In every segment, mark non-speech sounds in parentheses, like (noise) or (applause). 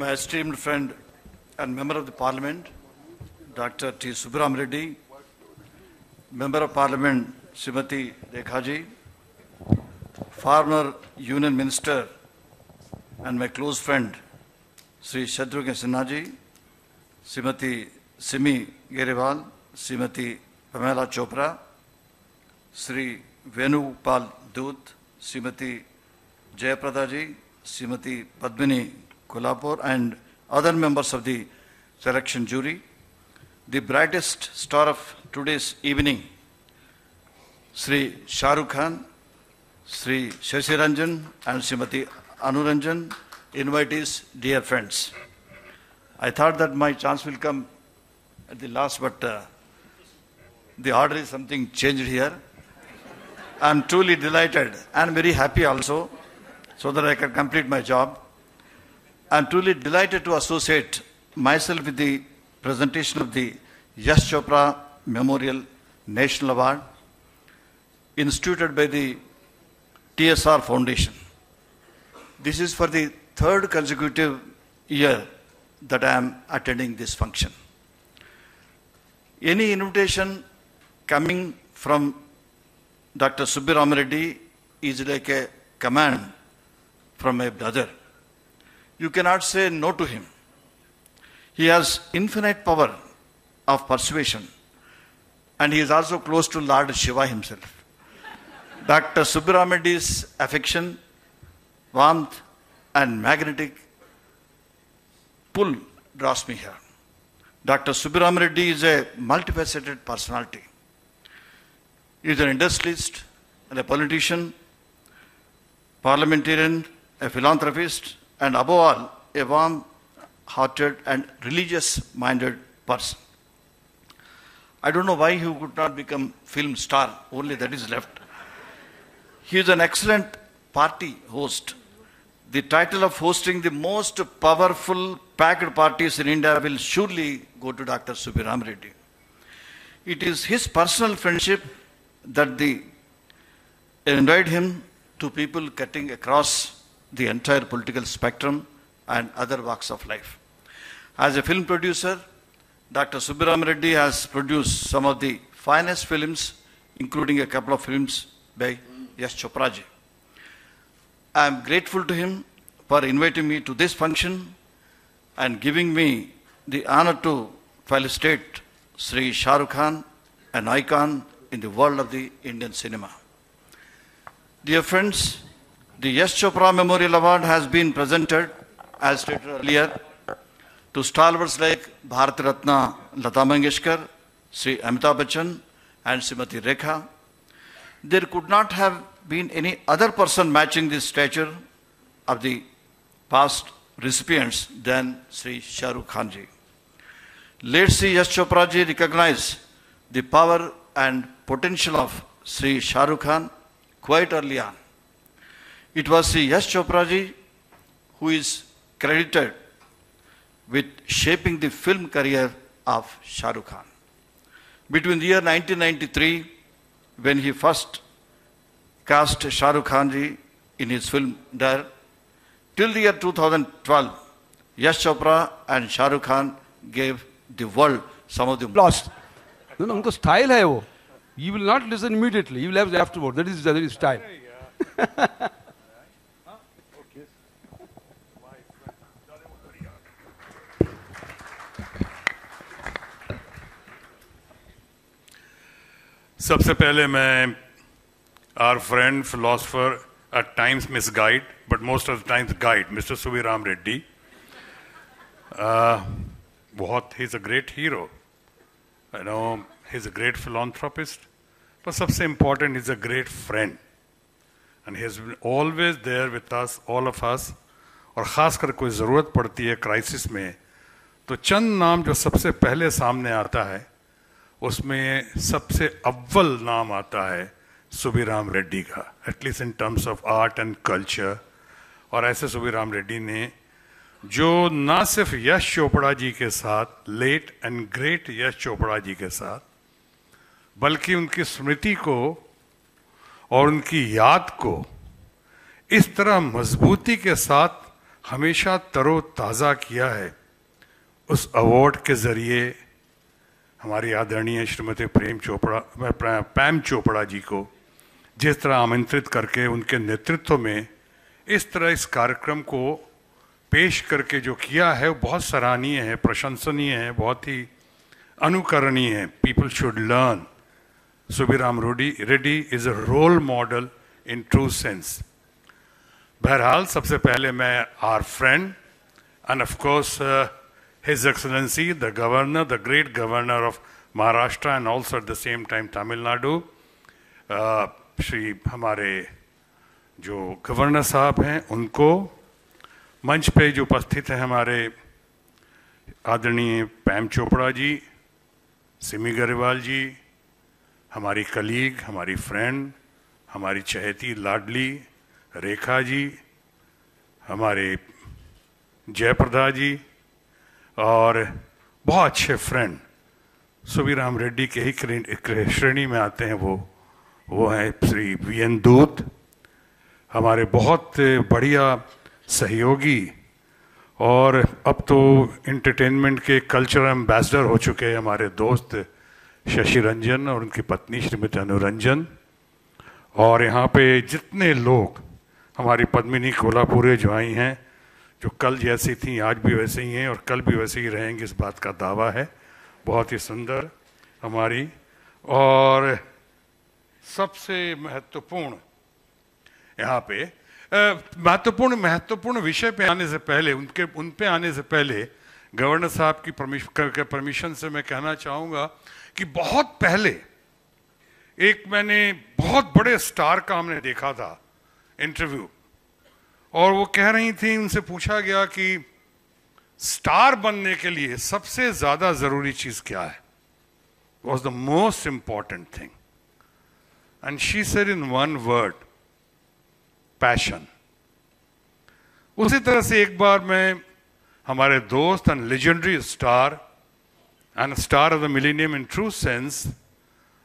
My esteemed friend and member of the parliament, Dr. T. Subram Reddy, member of parliament, Simati Dekhaji, former union minister and my close friend, Sri Shatrugha Sinhaji, Simati Simi Gerival, Simati Pamela Chopra, Sri Venupal Dut, Simati Jayapradaji, Simati Padmini Kolhapur and other members of the selection jury. The brightest star of today's evening, Sri Shahrukh Khan, Sri Shashi Ranjan and Srimati Anuranjan, invitees, dear friends. I thought that my chance will come at the last, but uh, the order is something changed here. I'm truly delighted and very happy also, so that I can complete my job. I'm truly delighted to associate myself with the presentation of the Yash Chopra Memorial National Award instituted by the TSR Foundation. This is for the third consecutive year that I am attending this function. Any invitation coming from Dr. Subir Reddy is like a command from a brother. You cannot say no to him. He has infinite power of persuasion. And he is also close to Lord Shiva himself. Dr. Subramani's affection, warmth, and magnetic pull draws me here. Dr. Subram Reddy is a multifaceted personality. He is an industrialist and a politician, parliamentarian, a philanthropist, and above all, a warm hearted and religious minded person. I don't know why he could not become film star, only that is left. He is an excellent party host. The title of hosting the most powerful packed parties in India will surely go to Dr. Subhiram Reddy. It is his personal friendship that the endeared him to people cutting across the entire political spectrum and other walks of life. As a film producer, Dr. Subram Reddy has produced some of the finest films, including a couple of films by Yash Chopraji. I am grateful to him for inviting me to this function and giving me the honor to felicitate Sri Shah Rukh Khan, an icon in the world of the Indian cinema. Dear friends, the Yash Chopra Memorial Award has been presented, as stated earlier, to stalwarts like Bharat Ratna Lata Mangeshkar, Sri Amitabh Bachchan, and Srimati Rekha. There could not have been any other person matching the stature of the past recipients than Sri Shah Khanji. Late Sri Yash Chopra ji recognized the power and potential of Sri Shah Khan quite early on. It was Yash Chopra ji who is credited with shaping the film career of Shah Rukh Khan. Between the year 1993, when he first cast Shah Rukh Khan ji in his film Dar, till the year 2012, Yash Chopra and Shah Rukh Khan gave the world some of the lost. No, no, उनको style hai wo. You will not listen immediately. You will have afterward. That is that is style. (laughs) सबसे पहले मैं our friend philosopher at times miss guide but most of the times guide mister Subbarami Reddy बहुत ही is a great hero no he a great philanthropist पर सबसे important is a great friend and he has always there with us all of us और ख़ासकर कोई ज़रूरत पड़ती है क्राइसिस में तो चंद नाम जो सबसे पहले सामने आता है उसमें सबसे अव्वल नाम आता है सुबीराम रेड्डी का at least in terms of art and culture और ऐसे सुबीराम रेड्डी ने जो ना सिर्फ यश चोपड़ा जी के साथ late and great Yash Chopra ji के साथ बल्कि उनकी स्मृति को और उनकी याद को इस तरह मजबूती के साथ हमेशा तरोताज़ा किया है उस अवार्ड के ज़रिए हमारी आदरणीय श्रीमती प्रेम चोपड़ा पैम चोपड़ा जी को जिस तरह आमंत्रित करके उनके नेतृत्व में इस तरह इस कार्यक्रम को पेश करके जो किया है वो बहुत सराहनीय है प्रशंसनीय है बहुत ही अनुकरणीय है पीपल शुड लर्न सुबीराम रोडी Reddy is a role model in true sense बहरहाल सबसे पहले मैं our friend and of course His Excellency, the Governor, the great Governor of Maharashtra and also at the same time Tamil Nadu, uh, Shri हमारे जो governor साहब हैं उनको मंच पे जो उपस्थित हैं हमारे आदरणीय पैम चोपड़ा जी सिमी गरेवाल जी हमारी कलीग हमारी फ्रेंड हमारी चहेती लाडली रेखा जी हमारे जयप्रदा जी और बहुत अच्छे फ्रेंड सुबीराम रेड्डी के ही श्रेणी में आते हैं वो वो हैं श्री वी एन दूत हमारे बहुत बढ़िया सहयोगी और अब तो इंटरटेनमेंट के कल्चरल एम्बेसडर हो चुके हैं हमारे दोस्त शशि रंजन और उनकी पत्नी श्रीमती अनुरंजन और यहाँ पे जितने लोग हमारी पद्मिनी कोल्हापुर जो आई हैं जो कल जैसी थी आज भी वैसे ही हैं और कल भी वैसे ही रहेंगे इस बात का दावा है बहुत ही सुंदर हमारी और सबसे महत्वपूर्ण यहाँ पे महत्वपूर्ण महत्वपूर्ण विषय पे आने से पहले उनके उन पे आने से पहले गवर्नर साहब की परमिशन से मैं कहना चाहूँगा कि बहुत पहले एक मैंने बहुत बड़े स्टार का हमने देखा था इंटरव्यू और वो कह रही थी उनसे पूछा गया कि स्टार बनने के लिए सबसे ज्यादा जरूरी चीज क्या है was the most important thing and she said in one word passion उसी तरह से एक बार मैं हमारे दोस्त and legendary star and star of the millennium in true sense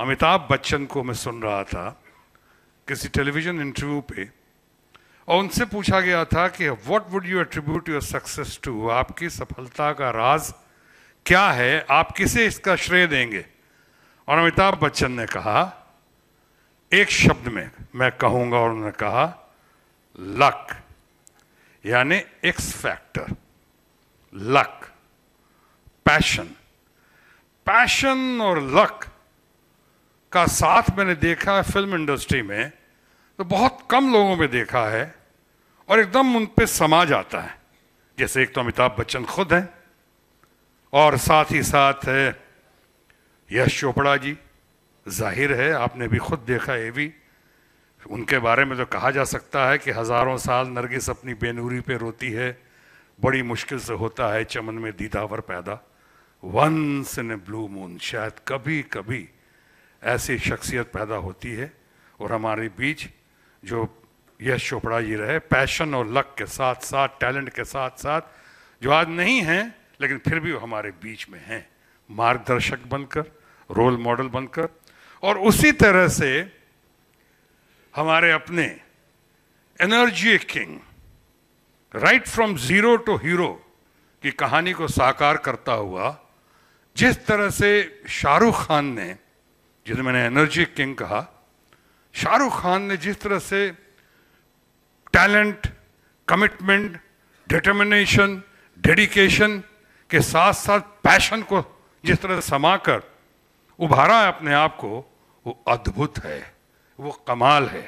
Amitabh Bachchan को मैं सुन रहा था किसी टेलीविजन इंटरव्यू पे और उनसे पूछा गया था कि what would you attribute your success to आपकी सफलता का राज क्या है आप किसे इसका श्रेय देंगे और अमिताभ बच्चन ने कहा एक शब्द में मैं कहूंगा और उन्होंने कहा लक यानी X factor luck passion passion और लक का साथ मैंने देखा है फिल्म इंडस्ट्री में तो बहुत कम लोगों में देखा है और एकदम उन पर समा जाता है जैसे एक तो अमिताभ बच्चन खुद हैं और साथ ही साथ है यश चोपड़ा जी जाहिर है आपने भी खुद देखा ये भी उनके बारे में तो कहा जा सकता है कि हज़ारों साल नरगिस अपनी बेनूरी पे रोती है बड़ी मुश्किल से होता है चमन में दीदावर पैदा वंस इन ब्लू मून शायद कभी कभी ऐसी शख्सियत पैदा होती है और हमारे बीच जो यश चोपड़ा जी रहे पैशन और लक के साथ साथ टैलेंट के साथ साथ जो आज नहीं हैं लेकिन फिर भी वो हमारे बीच में हैं मार्गदर्शक बनकर रोल मॉडल बनकर और उसी तरह से हमारे अपने energy king right from zero to hero की कहानी को साकार करता हुआ जिस तरह से शाहरुख खान ने जिसे मैंने एनर्जी किंग कहा शाहरुख खान ने जिस तरह से टैलेंट कमिटमेंट डिटर्मिनेशन डेडिकेशन के साथ साथ पैशन को जिस तरह से समा कर उभारा है अपने आप को वो अद्भुत है वो कमाल है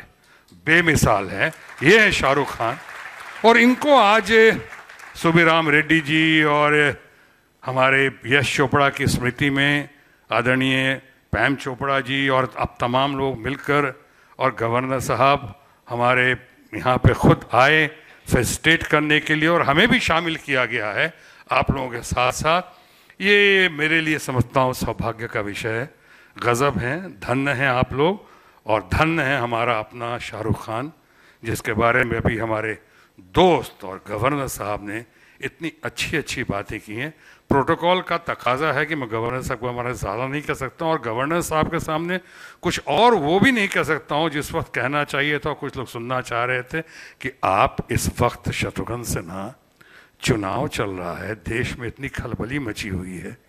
बेमिसाल है ये है शाहरुख खान और इनको आज सुबीराम रेड्डी जी और हमारे यश चोपड़ा की स्मृति में आदरणीय पैम चोपड़ा जी और अब तमाम लोग मिलकर और गवर्नर साहब हमारे यहाँ पे खुद आए फेस्टेट करने के लिए और हमें भी शामिल किया गया है आप लोगों के साथ साथ ये मेरे लिए समझता हूँ सौभाग्य का विषय है गज़ब हैं धन्य हैं आप लोग और धन्य है हमारा अपना शाहरुख खान जिसके बारे में अभी हमारे दोस्त और गवर्नर साहब ने इतनी अच्छी अच्छी बातें की हैं प्रोटोकॉल का तकाजा है कि मैं गवर्नर साहब को हमारा ज़्यादा नहीं कह सकता और गवर्नर साहब के सामने कुछ और वो भी नहीं कह सकता हूँ जिस वक्त कहना चाहिए था कुछ लोग सुनना चाह रहे थे कि आप इस वक्त शत्रुघ्न सिन्हा चुनाव चल रहा है देश में इतनी खलबली मची हुई है